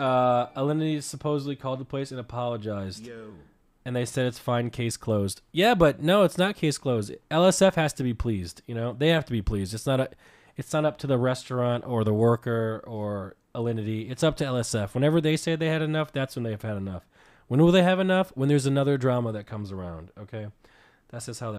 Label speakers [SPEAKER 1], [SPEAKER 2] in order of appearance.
[SPEAKER 1] Uh, Alinity supposedly called the place and apologized. Yo. And they said it's fine, case closed. Yeah, but no, it's not case closed. LSF has to be pleased. You know, they have to be pleased. It's not a, it's not up to the restaurant or the worker or Alinity. It's up to LSF. Whenever they say they had enough, that's when they've had enough. When will they have enough? When there's another drama that comes around. Okay, that's just how that.